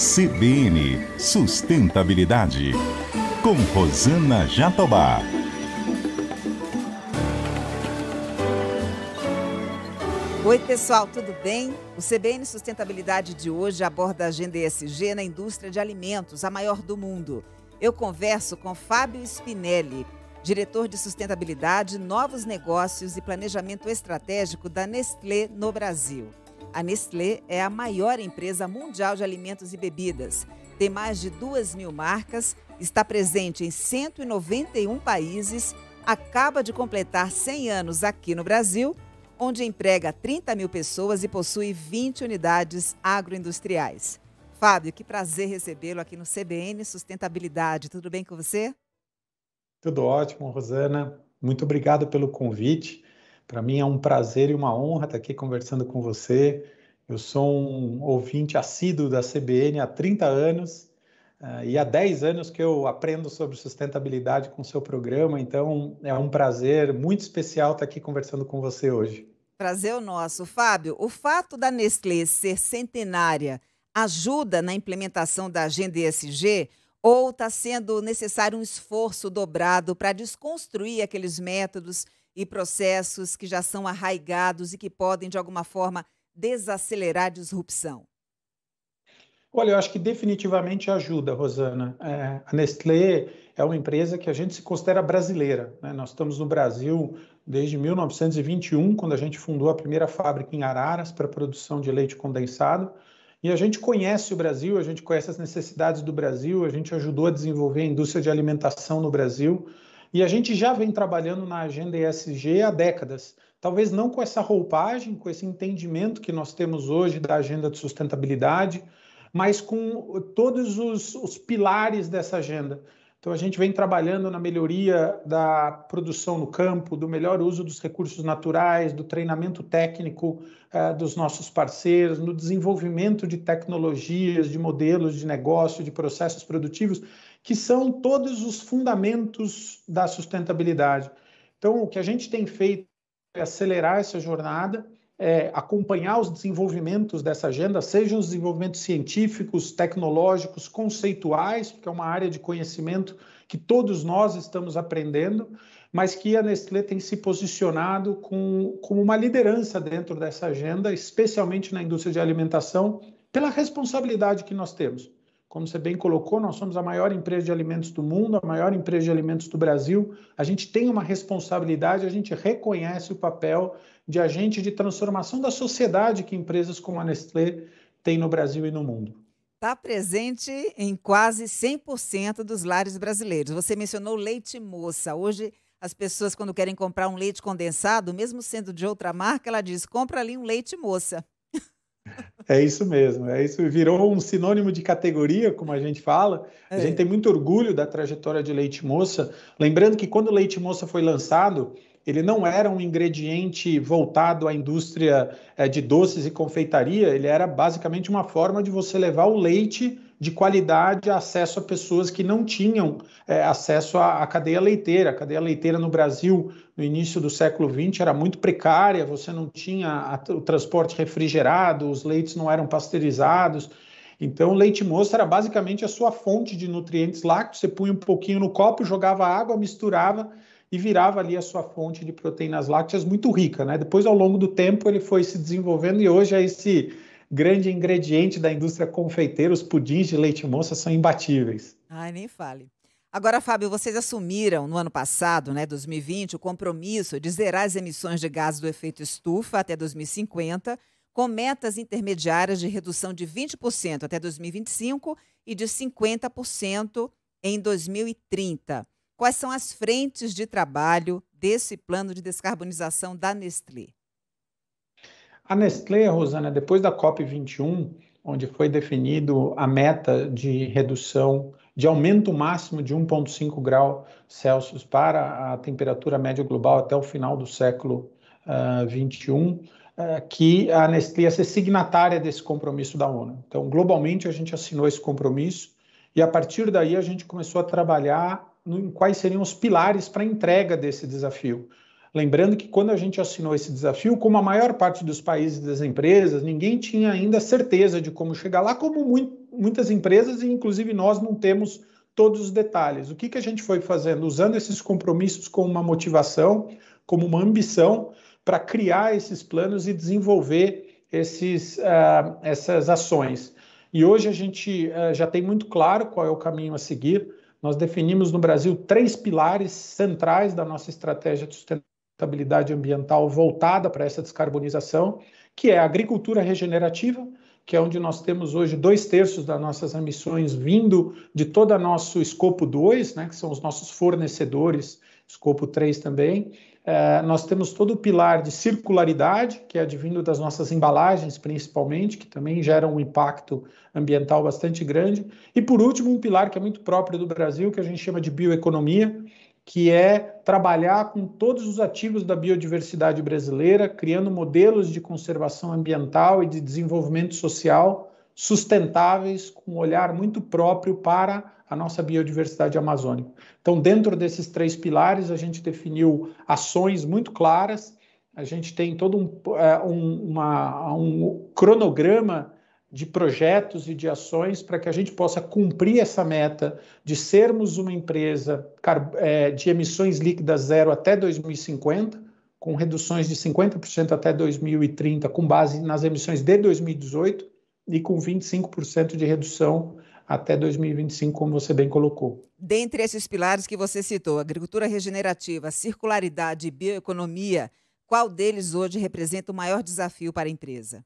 CBN Sustentabilidade, com Rosana Jatobá. Oi, pessoal, tudo bem? O CBN Sustentabilidade de hoje aborda a agenda ESG na indústria de alimentos, a maior do mundo. Eu converso com Fábio Spinelli, diretor de sustentabilidade, novos negócios e planejamento estratégico da Nestlé no Brasil. A Nestlé é a maior empresa mundial de alimentos e bebidas. Tem mais de 2 mil marcas, está presente em 191 países, acaba de completar 100 anos aqui no Brasil, onde emprega 30 mil pessoas e possui 20 unidades agroindustriais. Fábio, que prazer recebê-lo aqui no CBN Sustentabilidade. Tudo bem com você? Tudo ótimo, Rosana. Muito obrigado pelo convite. Para mim é um prazer e uma honra estar aqui conversando com você. Eu sou um ouvinte assíduo da CBN há 30 anos uh, e há 10 anos que eu aprendo sobre sustentabilidade com o seu programa, então é um prazer muito especial estar aqui conversando com você hoje. Prazer é o nosso. Fábio, o fato da Nestlé ser centenária ajuda na implementação da agenda ESG ou está sendo necessário um esforço dobrado para desconstruir aqueles métodos e processos que já são arraigados e que podem, de alguma forma, desacelerar a disrupção? Olha, eu acho que definitivamente ajuda, Rosana. É, a Nestlé é uma empresa que a gente se considera brasileira. Né? Nós estamos no Brasil desde 1921, quando a gente fundou a primeira fábrica em Araras para produção de leite condensado. E a gente conhece o Brasil, a gente conhece as necessidades do Brasil, a gente ajudou a desenvolver a indústria de alimentação no Brasil. E a gente já vem trabalhando na agenda ESG há décadas. Talvez não com essa roupagem, com esse entendimento que nós temos hoje da agenda de sustentabilidade, mas com todos os, os pilares dessa agenda. Então, a gente vem trabalhando na melhoria da produção no campo, do melhor uso dos recursos naturais, do treinamento técnico eh, dos nossos parceiros, no desenvolvimento de tecnologias, de modelos de negócio, de processos produtivos que são todos os fundamentos da sustentabilidade. Então, o que a gente tem feito é acelerar essa jornada, é, acompanhar os desenvolvimentos dessa agenda, sejam os desenvolvimentos científicos, tecnológicos, conceituais, porque é uma área de conhecimento que todos nós estamos aprendendo, mas que a Nestlé tem se posicionado com, como uma liderança dentro dessa agenda, especialmente na indústria de alimentação, pela responsabilidade que nós temos. Como você bem colocou, nós somos a maior empresa de alimentos do mundo, a maior empresa de alimentos do Brasil. A gente tem uma responsabilidade, a gente reconhece o papel de agente de transformação da sociedade que empresas como a Nestlé têm no Brasil e no mundo. Está presente em quase 100% dos lares brasileiros. Você mencionou leite moça. Hoje, as pessoas, quando querem comprar um leite condensado, mesmo sendo de outra marca, ela diz: compra ali um leite moça. É isso mesmo, é isso. Virou um sinônimo de categoria, como a gente fala. É. A gente tem muito orgulho da trajetória de leite moça. Lembrando que quando o leite moça foi lançado, ele não era um ingrediente voltado à indústria é, de doces e confeitaria, ele era basicamente uma forma de você levar o leite de qualidade, acesso a pessoas que não tinham é, acesso à, à, cadeia leiteira. A cadeia leiteira no Brasil, no início do século XX, era muito precária, você não tinha a, o transporte refrigerado, os leites não eram pasteurizados. Então, leite moça era basicamente a sua fonte de nutrientes lácteos. Você punha um pouquinho no copo, jogava água, misturava e virava ali a sua fonte de proteínas lácteas muito rica. Né? Depois, ao longo do tempo, ele foi se desenvolvendo e hoje é esse grande ingrediente da indústria confeiteira, os pudins de leite moça são imbatíveis. Ai, nem fale. Agora, Fábio, vocês assumiram no ano passado, né, 2020, o compromisso de zerar as emissões de gases do efeito estufa até 2050, com metas intermediárias de redução de 20% até 2025 e de 50% em 2030. Quais são as frentes de trabalho desse plano de descarbonização da Nestlé? A Nestlé, Rosana, depois da COP21, onde foi definido a meta de redução, de aumento máximo de 1,5 grau Celsius para a temperatura média global até o final do século XXI, uh, uh, que a Nestlé ia ser signatária desse compromisso da ONU. Então, globalmente, a gente assinou esse compromisso e, a partir daí, a gente começou a trabalhar em quais seriam os pilares para a entrega desse desafio. Lembrando que quando a gente assinou esse desafio, como a maior parte dos países e das empresas, ninguém tinha ainda certeza de como chegar lá, como muito, muitas empresas, e inclusive nós não temos todos os detalhes. O que, que a gente foi fazendo? Usando esses compromissos como uma motivação, como uma ambição, para criar esses planos e desenvolver esses, uh, essas ações. E hoje a gente uh, já tem muito claro qual é o caminho a seguir. Nós definimos no Brasil três pilares centrais da nossa estratégia de sustentabilidade sustentabilidade ambiental voltada para essa descarbonização, que é a agricultura regenerativa, que é onde nós temos hoje dois terços das nossas emissões vindo de todo o nosso escopo 2, né, que são os nossos fornecedores, escopo 3 também. É, nós temos todo o pilar de circularidade, que é advindo das nossas embalagens, principalmente, que também geram um impacto ambiental bastante grande. E, por último, um pilar que é muito próprio do Brasil, que a gente chama de bioeconomia, que é trabalhar com todos os ativos da biodiversidade brasileira, criando modelos de conservação ambiental e de desenvolvimento social sustentáveis, com um olhar muito próprio para a nossa biodiversidade amazônica. Então, dentro desses três pilares, a gente definiu ações muito claras, a gente tem todo um, é, uma, um cronograma de projetos e de ações para que a gente possa cumprir essa meta de sermos uma empresa é, de emissões líquidas zero até 2050, com reduções de 50% até 2030, com base nas emissões de 2018 e com 25% de redução até 2025, como você bem colocou. Dentre esses pilares que você citou, agricultura regenerativa, circularidade e bioeconomia, qual deles hoje representa o maior desafio para a empresa?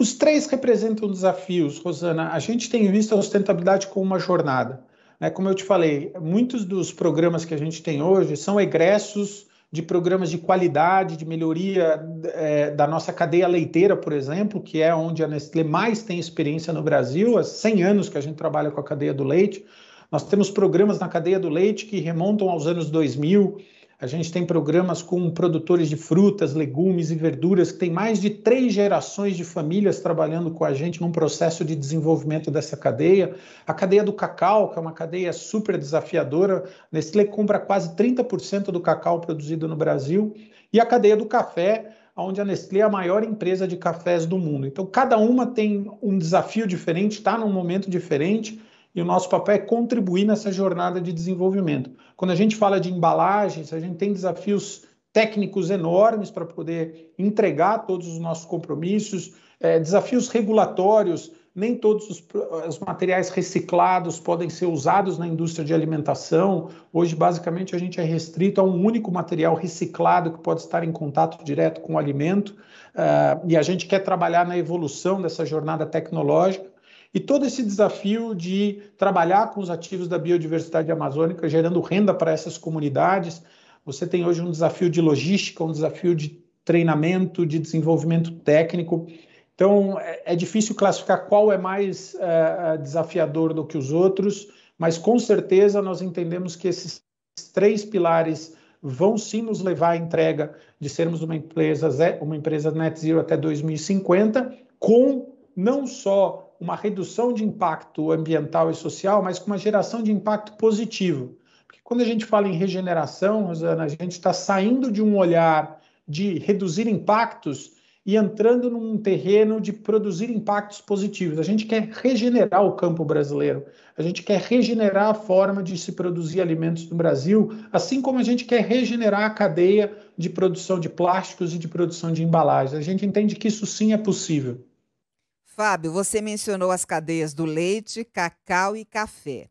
Os três representam desafios, Rosana. A gente tem visto a sustentabilidade como uma jornada. Né? Como eu te falei, muitos dos programas que a gente tem hoje são egressos de programas de qualidade, de melhoria é, da nossa cadeia leiteira, por exemplo, que é onde a Nestlé mais tem experiência no Brasil, há 100 anos que a gente trabalha com a cadeia do leite. Nós temos programas na cadeia do leite que remontam aos anos 2000, a gente tem programas com produtores de frutas, legumes e verduras, que tem mais de três gerações de famílias trabalhando com a gente num processo de desenvolvimento dessa cadeia. A cadeia do cacau, que é uma cadeia super desafiadora, Nestlé compra quase 30% do cacau produzido no Brasil. E a cadeia do café, onde a Nestlé é a maior empresa de cafés do mundo. Então, cada uma tem um desafio diferente, está num momento diferente, e o nosso papel é contribuir nessa jornada de desenvolvimento. Quando a gente fala de embalagens, a gente tem desafios técnicos enormes para poder entregar todos os nossos compromissos, é, desafios regulatórios. Nem todos os, os, materiais reciclados podem ser usados na indústria de alimentação. Hoje, basicamente, a gente é restrito a um único material reciclado que pode estar em contato direto com o alimento. Uh, e a gente quer trabalhar na evolução dessa jornada tecnológica e todo esse desafio de trabalhar com os ativos da biodiversidade amazônica, gerando renda para essas comunidades. Você tem hoje um desafio de logística, um desafio de treinamento, de desenvolvimento técnico. Então, é, é difícil classificar qual é mais é, é, desafiador do que os outros, mas com certeza nós entendemos que esses três pilares vão sim nos levar à entrega de sermos uma empresa, uma empresa net zero até 2050, com não só uma redução de impacto ambiental e social, mas com uma geração de impacto positivo. Porque quando a gente fala em regeneração, Rosana, a gente está saindo de um olhar de reduzir impactos e entrando num terreno de produzir impactos positivos. A gente quer regenerar o campo brasileiro, a gente quer regenerar a forma de se produzir alimentos no Brasil, assim como a gente quer regenerar a cadeia de produção de plásticos e de produção de embalagens. A gente entende que isso sim é possível. Fábio, você mencionou as cadeias do leite, cacau e café.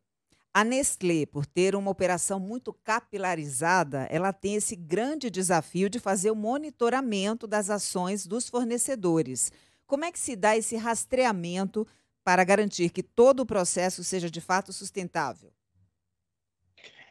A Nestlé, por ter uma operação muito capilarizada, ela tem esse grande desafio de fazer o monitoramento das ações dos fornecedores. Como é que se dá esse rastreamento para garantir que todo o processo seja de fato sustentável?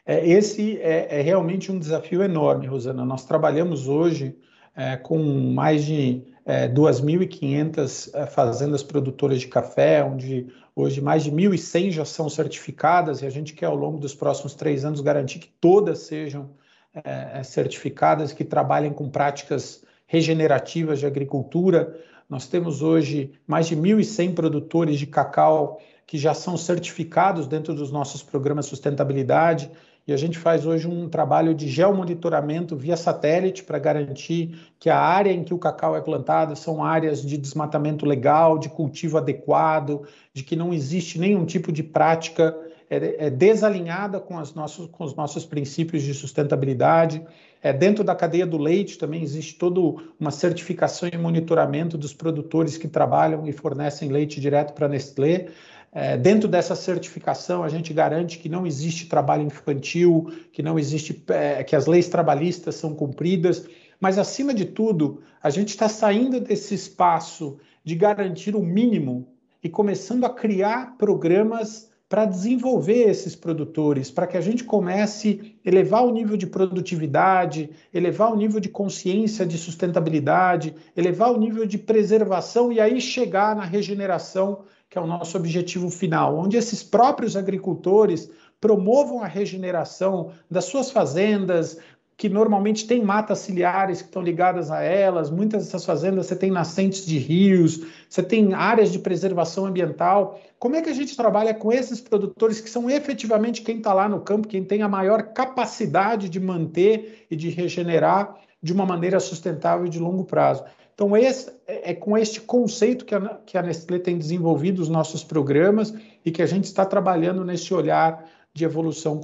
É, esse é, é realmente um desafio enorme, Rosana. Nós trabalhamos hoje é, com mais de é, 2.500 é, fazendas produtoras de café, onde hoje mais de 1.100 já são certificadas, e a gente quer ao longo dos próximos três anos garantir que todas sejam é, é certificadas, que trabalhem com práticas regenerativas de agricultura. Nós temos hoje mais de 1.100 produtores de cacau que já são certificados dentro dos nossos programas de sustentabilidade e a gente faz hoje um trabalho de geomonitoramento via satélite para garantir que a área em que o cacau é plantado são áreas de desmatamento legal, de cultivo adequado, de que não existe nenhum tipo de prática é, é desalinhada com, as com os nossos princípios de sustentabilidade. É, dentro da cadeia do leite também existe toda uma certificação e monitoramento dos produtores que trabalham e fornecem leite direto para a Nestlé. É, dentro dessa certificação, a gente garante que não existe trabalho infantil, que não existe, é, que as leis trabalhistas são cumpridas, mas acima de tudo, a gente está saindo desse espaço de garantir o mínimo e começando a criar programas para desenvolver esses produtores, para que a gente comece a elevar o nível de produtividade, elevar o nível de consciência de sustentabilidade, elevar o nível de preservação e aí chegar na regeneração que é o nosso objetivo final, onde esses próprios agricultores promovam a regeneração das suas fazendas, que normalmente tem matas ciliares que estão ligadas a elas, muitas dessas fazendas você tem nascentes de rios, você tem áreas de preservação ambiental. Como é que a gente trabalha com esses produtores que são efetivamente quem está lá no campo, quem tem a maior capacidade de manter e de regenerar de uma maneira sustentável e de longo prazo? Então, esse, é, é com este conceito que a, que a Nestlé tem desenvolvido os nossos programas e que a gente está trabalhando nesse olhar de evolução.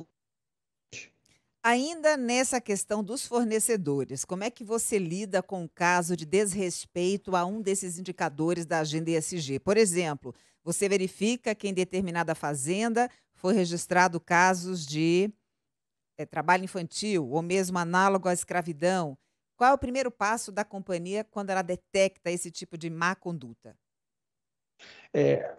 Ainda nessa questão dos fornecedores, como é que você lida com o caso de desrespeito a um desses indicadores da agenda ESG? Por exemplo, você verifica que em determinada fazenda foi registrado casos de é, trabalho infantil ou mesmo análogo à escravidão qual é o primeiro passo da companhia quando ela detecta esse tipo de má conduta? É,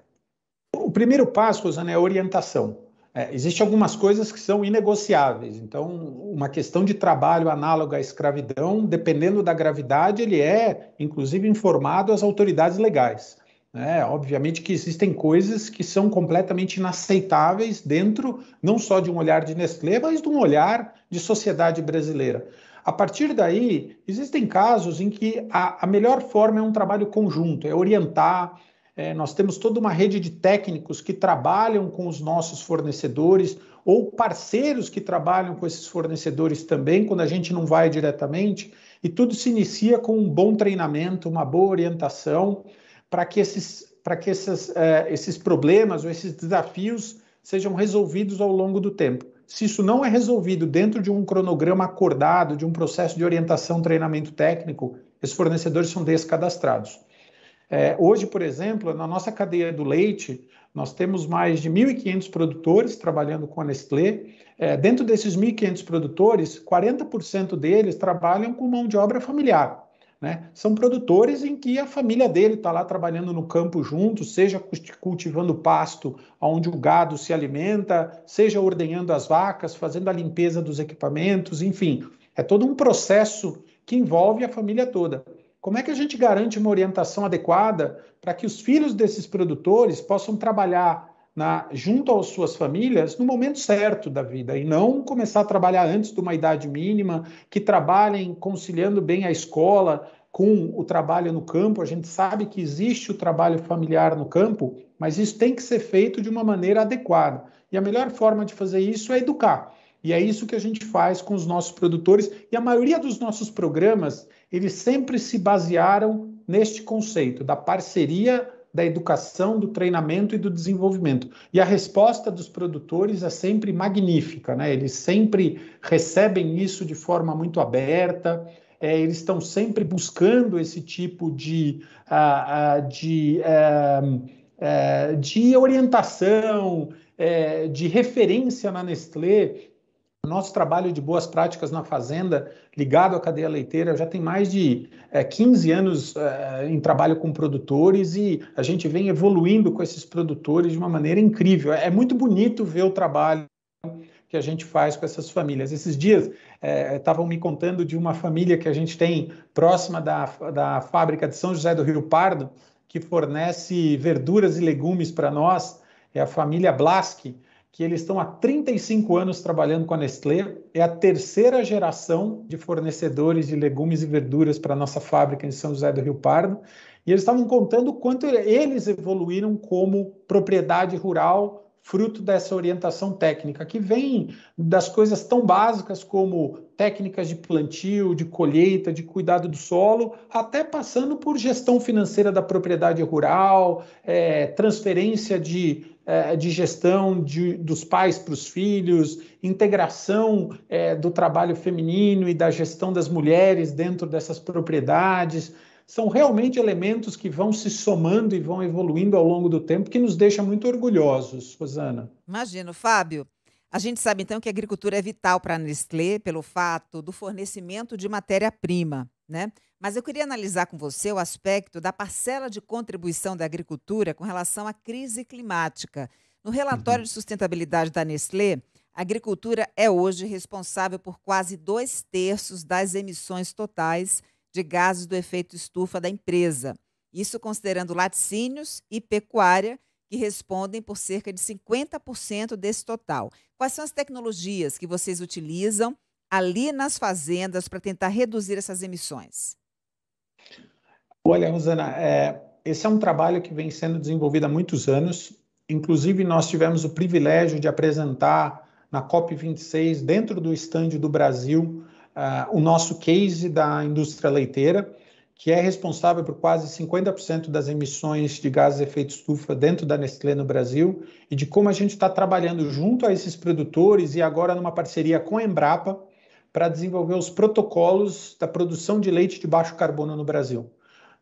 o primeiro passo, Rosana, é a orientação. É, Existem algumas coisas que são inegociáveis. Então, uma questão de trabalho análoga à escravidão, dependendo da gravidade, ele é, inclusive, informado às autoridades legais. É, obviamente que existem coisas que são completamente inaceitáveis dentro não só de um olhar de Nestlé, mas de um olhar de sociedade brasileira. A partir daí, existem casos em que a, a melhor forma é um trabalho conjunto, é orientar. É, nós temos toda uma rede de técnicos que trabalham com os nossos fornecedores ou parceiros que trabalham com esses fornecedores também, quando a gente não vai diretamente. E tudo se inicia com um bom treinamento, uma boa orientação, para que esses, para que esses é, esses problemas ou esses desafios sejam resolvidos ao longo do tempo se isso não é resolvido dentro de um cronograma acordado, de um processo de orientação, treinamento técnico, esses fornecedores são descadastrados. É, hoje, por exemplo, na nossa cadeia do leite, nós temos mais de 1.500 produtores trabalhando com a Nestlé. É, dentro desses 1.500 produtores, 40% deles trabalham com mão de obra familiar. Né? São produtores em que a família dele está lá trabalhando no campo junto, seja cultivando pasto onde o gado se alimenta, seja ordenhando as vacas, fazendo a limpeza dos equipamentos, enfim. É todo um processo que envolve a família toda. Como é que a gente garante uma orientação adequada para que os filhos desses produtores possam trabalhar na, junto às suas famílias no momento certo da vida e não começar a trabalhar antes de uma idade mínima, que trabalhem conciliando bem a escola com o trabalho no campo. A gente sabe que existe o trabalho familiar no campo, mas isso tem que ser feito de uma maneira adequada. E a melhor forma de fazer isso é educar. E é isso que a gente faz com os nossos produtores e a maioria dos nossos programas, eles sempre se basearam neste conceito da parceria da educação, do treinamento e do desenvolvimento. E a resposta dos produtores é sempre magnífica, né? Eles sempre recebem isso de forma muito aberta. É, eles estão sempre buscando esse tipo de, uh, uh, de, uh, de orientação, eh, de referência na Nestlé o nosso trabalho de boas práticas na fazenda, ligado à cadeia leiteira, já tem mais de é, eh, 15 anos é, em trabalho com produtores e a gente vem evoluindo com esses produtores de uma maneira incrível. É, é muito bonito ver o trabalho que a gente faz com essas famílias. Esses dias eh, estavam me contando de uma família que a gente tem próxima da, da fábrica de São José do Rio Pardo, que fornece verduras e legumes para nós, é a família Blasque que eles estão há 35 anos trabalhando com a Nestlé, é a terceira geração de fornecedores de legumes e verduras para a nossa fábrica em São José do Rio Pardo, e eles estavam contando o quanto eles evoluíram como propriedade rural, fruto dessa orientação técnica, que vem das coisas tão básicas como técnicas de plantio, de colheita, de cuidado do solo, até passando por gestão financeira da propriedade rural, é, transferência de, é, de gestão de, dos pais para os filhos, integração é, do trabalho feminino e da gestão das mulheres dentro dessas propriedades são realmente elementos que vão se somando e vão evoluindo ao longo do tempo, que nos deixa muito orgulhosos, Rosana. Imagino, Fábio. A gente sabe então que a agricultura é vital para a Nestlé pelo fato do fornecimento de matéria-prima, né? Mas eu queria analisar com você o aspecto da parcela de contribuição da agricultura com relação à crise climática. No relatório uhum. de sustentabilidade da Nestlé, a agricultura é hoje responsável por quase dois terços das emissões totais de gases do efeito estufa da empresa. Isso considerando laticínios e pecuária, que respondem por cerca de 50% desse total. Quais são as tecnologias que vocês utilizam ali nas fazendas para tentar reduzir essas emissões? Olha, Rosana, é, esse é um trabalho que vem sendo desenvolvido há muitos anos. Inclusive, nós tivemos o privilégio de apresentar na COP26, dentro do estande do Brasil, uh, o nosso case da indústria leiteira, que é responsável por quase 50% das emissões de gases de efeito estufa dentro da Nestlé no Brasil, e de como a gente está trabalhando junto a esses produtores e agora numa parceria com a Embrapa para desenvolver os protocolos da produção de leite de baixo carbono no Brasil.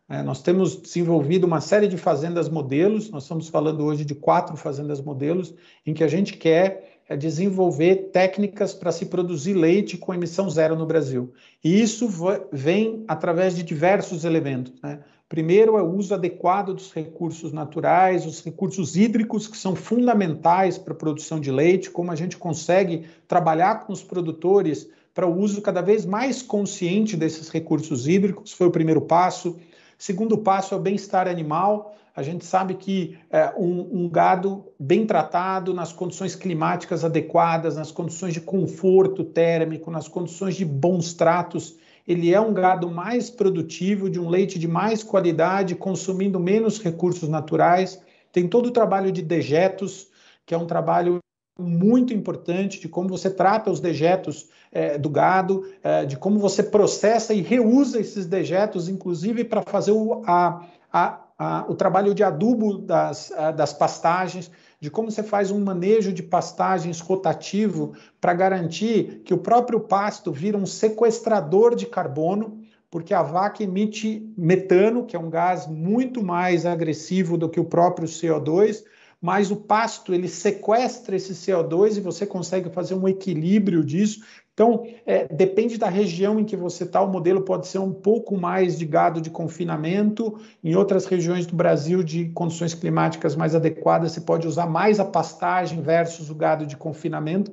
É, nós temos desenvolvido uma série de fazendas modelos, nós estamos falando hoje de quatro fazendas modelos, em que a gente quer é desenvolver técnicas para se produzir leite com emissão zero no Brasil. E isso vem através de diversos elementos. Né? Primeiro é o uso adequado dos recursos naturais, os recursos hídricos, que são fundamentais para a produção de leite, como a gente consegue trabalhar com os produtores para o uso cada vez mais consciente desses recursos hídricos, foi o primeiro passo. Segundo passo é o bem-estar animal. A gente sabe que é, um, um gado bem tratado, nas condições climáticas adequadas, nas condições de conforto térmico, nas condições de bons tratos, ele é um gado mais produtivo, de um leite de mais qualidade, consumindo menos recursos naturais. Tem todo o trabalho de dejetos, que é um trabalho muito importante de como você trata os dejetos é, do gado, é, de como você processa e reusa esses dejetos, inclusive para fazer o, a, a, a, o trabalho de adubo das, é, das pastagens, de como você faz um manejo de pastagens rotativo para garantir que o próprio pasto vira um sequestrador de carbono porque a vaca emite metano, que é um gás muito mais agressivo do que o próprio CO2, mas o pasto ele sequestra esse CO2 e você consegue fazer um equilíbrio disso. Então, é, depende da região em que você está, o modelo pode ser um pouco mais de gado de confinamento. Em outras regiões do Brasil, de condições climáticas mais adequadas, você pode usar mais a pastagem versus o gado de confinamento.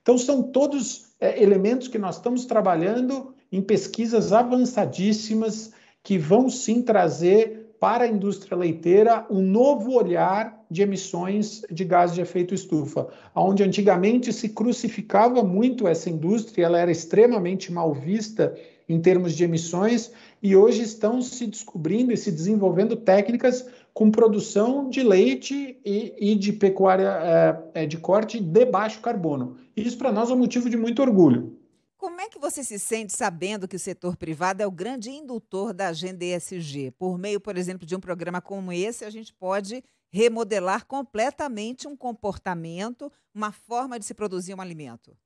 Então, são todos é, elementos que nós estamos trabalhando em pesquisas avançadíssimas que vão sim trazer para a indústria leiteira um novo olhar de emissões de gás de efeito estufa, onde antigamente se crucificava muito essa indústria, ela era extremamente mal vista em termos de emissões, e hoje estão se descobrindo e se desenvolvendo técnicas com produção de leite e, e de pecuária é, de corte de baixo carbono. Isso para nós é um motivo de muito orgulho. Como é que você se sente sabendo que o setor privado é o grande indutor da agenda ESG? Por meio, por exemplo, de um programa como esse, a gente pode remodelar completamente um comportamento, uma forma de se produzir um alimento.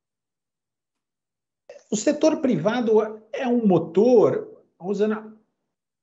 O setor privado é um motor, Rosana,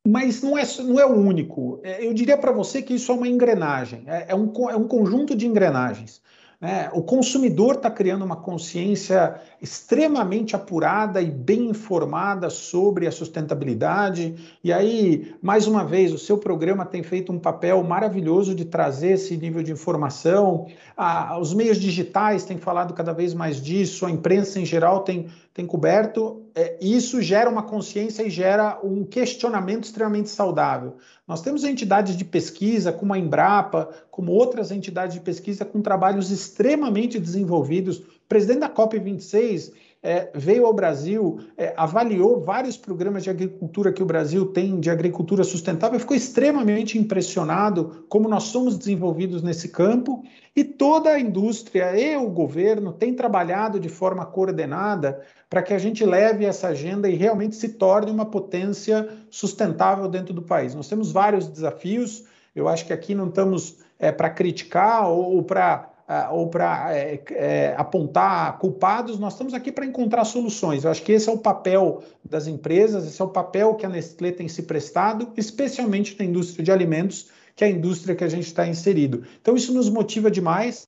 mas não é, não é o único. É, eu diria para você que isso é uma engrenagem, é, é um, é um conjunto de engrenagens. Né? O consumidor está criando uma consciência extremamente apurada e bem informada sobre a sustentabilidade. E aí, mais uma vez, o seu programa tem feito um papel maravilhoso de trazer esse nível de informação. Ah, os meios digitais têm falado cada vez mais disso, a imprensa em geral tem tem coberto, é, isso gera uma consciência e gera um questionamento extremamente saudável. Nós temos entidades de pesquisa, como a Embrapa, como outras entidades de pesquisa, com trabalhos extremamente desenvolvidos. O presidente da COP26 é, veio ao Brasil, é, avaliou vários programas de agricultura que o Brasil tem, de agricultura sustentável, ficou extremamente impressionado como nós somos desenvolvidos nesse campo e toda a indústria e o governo tem trabalhado de forma coordenada para que a gente leve essa agenda e realmente se torne uma potência sustentável dentro do país. Nós temos vários desafios, eu acho que aqui não estamos é, para criticar ou, ou para ah, ou para é, é, apontar culpados, nós estamos aqui para encontrar soluções. Eu acho que esse é o papel das empresas, esse é o papel que a Nestlé tem se prestado, especialmente na indústria de alimentos, que é a indústria que a gente está inserido. Então, isso nos motiva demais.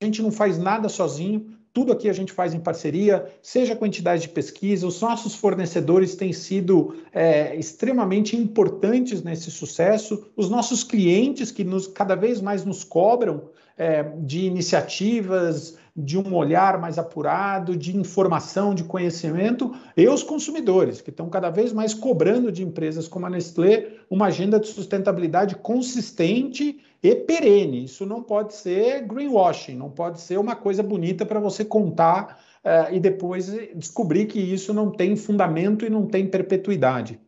A gente não faz nada sozinho, tudo aqui a gente faz em parceria, seja com entidades de pesquisa, os nossos fornecedores têm sido é, extremamente importantes nesse sucesso, os nossos clientes que nos, cada vez mais nos cobram é, de iniciativas, de um olhar mais apurado, de informação, de conhecimento, e os consumidores, que estão cada vez mais cobrando de empresas como a Nestlé uma agenda de sustentabilidade consistente e perene. Isso não pode ser greenwashing, não pode ser uma coisa bonita para você contar é, e depois descobrir que isso não tem fundamento e não tem perpetuidade.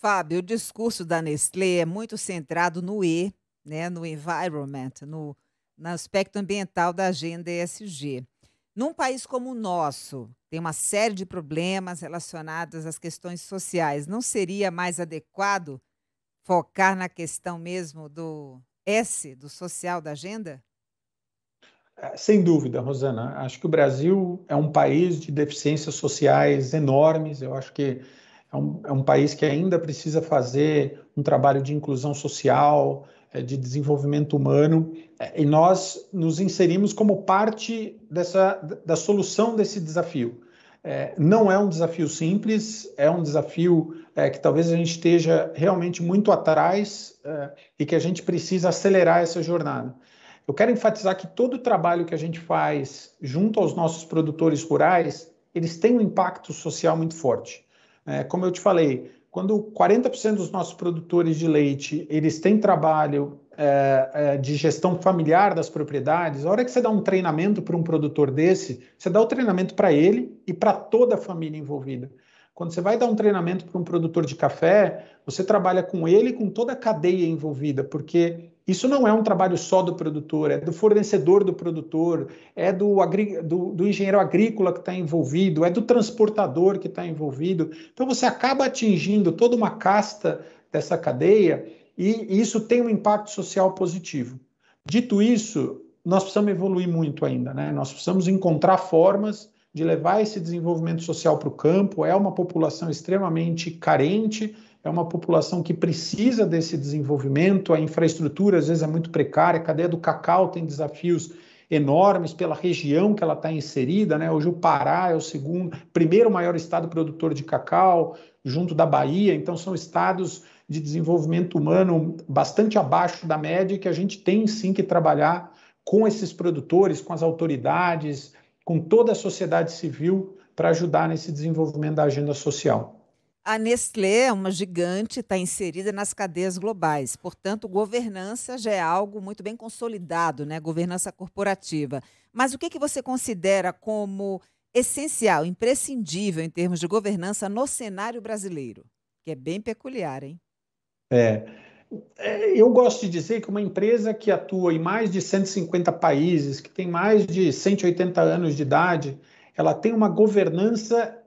Fábio, o discurso da Nestlé é muito centrado no E, né, no environment, no no aspecto ambiental da agenda ESG. Num país como o nosso, tem uma série de problemas relacionados às questões sociais. Não seria mais adequado focar na questão mesmo do S, do social da agenda? É, sem dúvida, Rosana. Acho que o Brasil é um país de deficiências sociais enormes. Eu acho que é um, é um país que ainda precisa fazer um trabalho de inclusão social, eh, de desenvolvimento humano, eh, e nós nos inserimos como parte dessa, da solução desse desafio. É, não é um desafio simples, é um desafio é, que talvez a gente esteja realmente muito atrás é, e que a gente precisa acelerar essa jornada. Eu quero enfatizar que todo o trabalho que a gente faz junto aos nossos produtores rurais, eles têm um impacto social muito forte. como eu te falei, quando 40% dos nossos produtores de leite eles têm trabalho é, é, de gestão familiar das propriedades, a hora que você dá um treinamento para um produtor desse, você dá o treinamento para ele e para toda a família envolvida. Quando você vai dar um treinamento para um produtor de café, você trabalha com ele e com toda a cadeia envolvida, porque isso não é um trabalho só do produtor, é do fornecedor do produtor, é do, agri... do, do engenheiro agrícola que está envolvido, é do transportador que está envolvido. Então você acaba atingindo toda uma casta dessa cadeia e isso tem um impacto social positivo. Dito isso, nós precisamos evoluir muito ainda, né? Nós precisamos encontrar formas de levar esse desenvolvimento social para o campo. É uma população extremamente carente é uma população que precisa desse desenvolvimento, a infraestrutura às vezes é muito precária, a cadeia do cacau tem desafios enormes pela região que ela está inserida, né? Hoje o Pará é o segundo, primeiro maior estado produtor de cacau, junto da Bahia, então são estados de desenvolvimento humano bastante abaixo da média que a gente tem sim que trabalhar com esses produtores, com as autoridades, com toda a sociedade civil para ajudar nesse desenvolvimento da agenda social. A Nestlé é uma gigante, está inserida nas cadeias globais. Portanto, governança já é algo muito bem consolidado, né? Governança corporativa. Mas o que, que você considera como essencial, imprescindível em termos de governança no cenário brasileiro? Que é bem peculiar, hein? É. é eu gosto de dizer que uma empresa que atua em mais de 150 países, que tem mais de 180 anos de idade, ela tem uma governança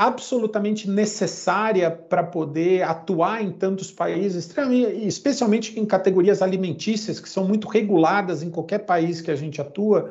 absolutamente necessária para poder atuar em tantos países, especialmente em categorias alimentícias, que são muito reguladas em qualquer país que a gente atua,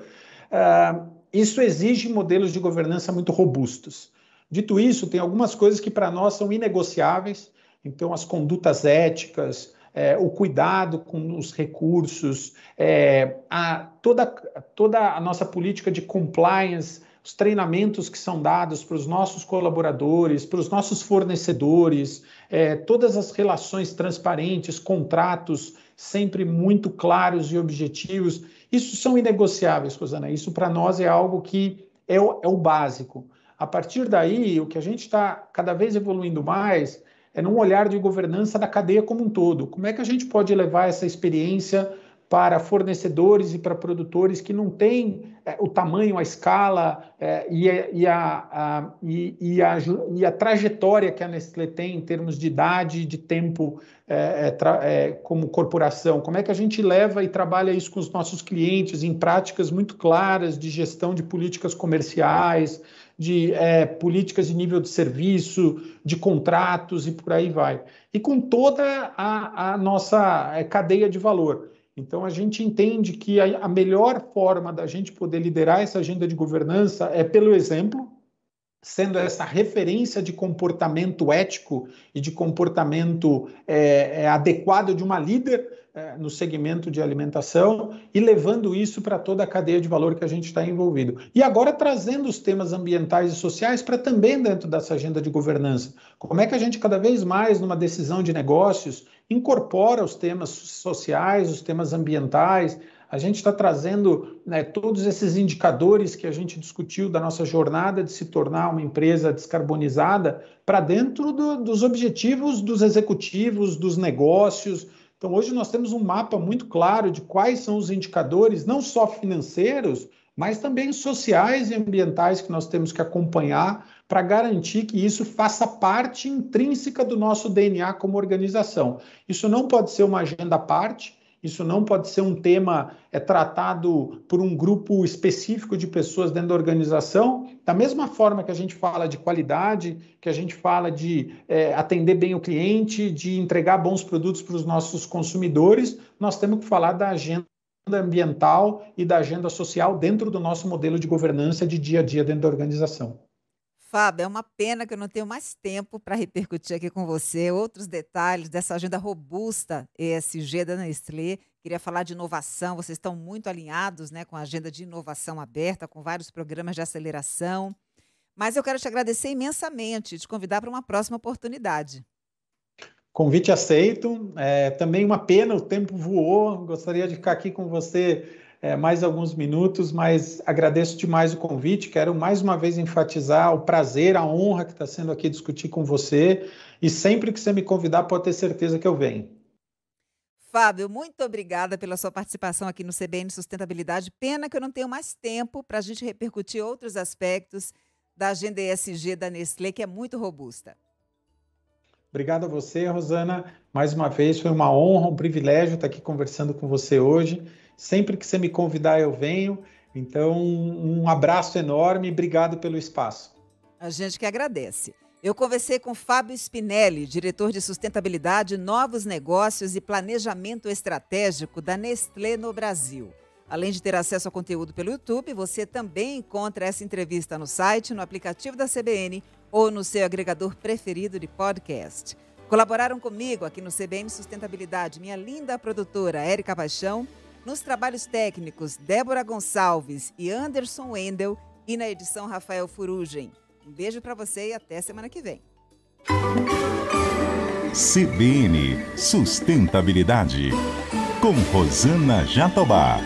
uh, isso exige modelos de governança muito robustos. Dito isso, tem algumas coisas que para nós são inegociáveis, então as condutas éticas, é, o cuidado com os recursos, é, a, toda, toda a nossa política de compliance os treinamentos que são dados para os nossos colaboradores, para os nossos fornecedores, é, todas as relações transparentes, contratos sempre muito claros e objetivos, isso são inegociáveis, Rosana. Isso para nós é algo que é o, é o básico. A partir daí, o que a gente está cada vez evoluindo mais é num olhar de governança da cadeia como um todo. Como é que a gente pode levar essa experiência para fornecedores e para produtores que não têm é, o tamanho, a escala é, e, a, e, a, e, e, a, e, a, trajetória que a Nestlé tem em termos de idade e de tempo é, é tra, é, como corporação. Como é que a gente leva e trabalha isso com os nossos clientes em práticas muito claras de gestão de políticas comerciais, de é, políticas de nível de serviço, de contratos e por aí vai. E com toda a, a nossa é, cadeia de valor. Então, a gente entende que a, melhor forma da gente poder liderar essa agenda de governança é pelo exemplo, sendo essa referência de comportamento ético e de comportamento é, é, adequado de uma líder é, no segmento de alimentação e levando isso para toda a cadeia de valor que a gente está envolvido. E agora trazendo os temas ambientais e sociais para também dentro dessa agenda de governança. Como é que a gente, cada vez mais, numa decisão de negócios incorpora os temas sociais, os temas ambientais. A gente está trazendo né, todos esses indicadores que a gente discutiu da nossa jornada de se tornar uma empresa descarbonizada para dentro do, dos objetivos dos executivos, dos negócios. Então, hoje nós temos um mapa muito claro de quais são os indicadores, não só financeiros, mas também sociais e ambientais que nós temos que acompanhar para garantir que isso faça parte intrínseca do nosso DNA como organização. Isso não pode ser uma agenda à parte, isso não pode ser um tema é, tratado por um grupo específico de pessoas dentro da organização. Da mesma forma que a gente fala de qualidade, que a gente fala de é, atender bem o cliente, de entregar bons produtos para os nossos consumidores, nós temos que falar da agenda ambiental e da agenda social dentro do nosso modelo de governança de dia a dia dentro da organização. Fábio, é uma pena que eu não tenho mais tempo para repercutir aqui com você outros detalhes dessa agenda robusta ESG da Nestlé. Queria falar de inovação, vocês estão muito alinhados né, com a agenda de inovação aberta, com vários programas de aceleração. Mas eu quero te agradecer imensamente e te convidar para uma próxima oportunidade. Convite aceito. É, também uma pena, o tempo voou. Gostaria de ficar aqui com você é, mais alguns minutos, mas agradeço demais o convite. Quero mais uma vez enfatizar o prazer, a honra que está sendo aqui discutir com você. E sempre que você me convidar, pode ter certeza que eu venho. Fábio, muito obrigada pela sua participação aqui no CBN Sustentabilidade. Pena que eu não tenho mais tempo para a gente repercutir outros aspectos da agenda ESG da Nestlé, que é muito robusta. Obrigado a você, Rosana. Mais uma vez, foi uma honra, um privilégio estar aqui conversando com você hoje Sempre que você me convidar, eu venho. Então, um abraço enorme e obrigado pelo espaço. A gente que agradece. Eu conversei com Fábio Spinelli, diretor de sustentabilidade, novos negócios e planejamento estratégico da Nestlé no Brasil. Além de ter acesso ao conteúdo pelo YouTube, você também encontra essa entrevista no site, no aplicativo da CBN ou no seu agregador preferido de podcast. Colaboraram comigo aqui no CBN Sustentabilidade minha linda produtora Érica Paixão nos trabalhos técnicos, Débora Gonçalves e Anderson Wendel. E na edição, Rafael Furugem. Um beijo para você e até semana que vem. CBN Sustentabilidade com Rosana Jatobá.